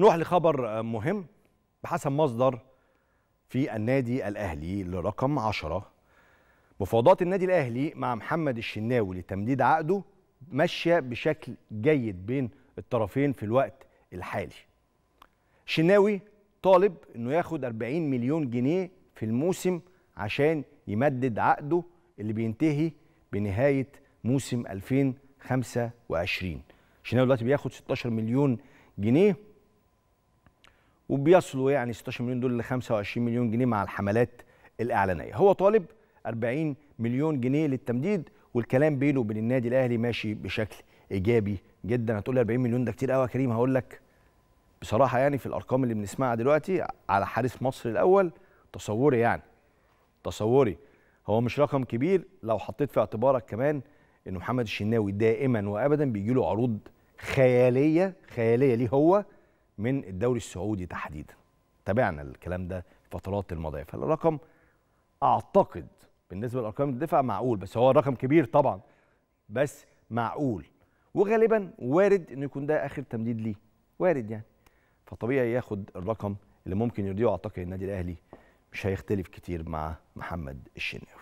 نروح لخبر آه، مهم بحسب مصدر في النادي الاهلي لرقم 10 مفاوضات النادي الاهلي مع محمد الشناوي لتمديد عقده ماشيه بشكل جيد بين الطرفين في الوقت الحالي الشناوي طالب انه ياخد 40 مليون جنيه في الموسم عشان يمدد عقده اللي بينتهي بنهايه موسم 2025 الشناوي دلوقتي بياخد 16 مليون جنيه وبيصلوا يعني 16 مليون دول ل 25 مليون جنيه مع الحملات الاعلانيه هو طالب 40 مليون جنيه للتمديد والكلام بينه وبين النادي الاهلي ماشي بشكل ايجابي جدا هتقول لي 40 مليون ده كتير قوي يا كريم هقول لك بصراحه يعني في الارقام اللي بنسمعها دلوقتي على حارس مصر الاول تصوري يعني تصوري هو مش رقم كبير لو حطيت في اعتبارك كمان ان محمد الشناوي دائما وابدا بيجي له عروض خياليه خياليه ليه هو من الدوري السعودي تحديدا تابعنا الكلام ده الفترات الماضيه فالرقم اعتقد بالنسبه لارقام الدفاع معقول بس هو رقم كبير طبعا بس معقول وغالبا وارد انه يكون ده اخر تمديد ليه وارد يعني فطبيعي ياخد الرقم اللي ممكن يرضيه اعتقد النادي الاهلي مش هيختلف كتير مع محمد الشناوي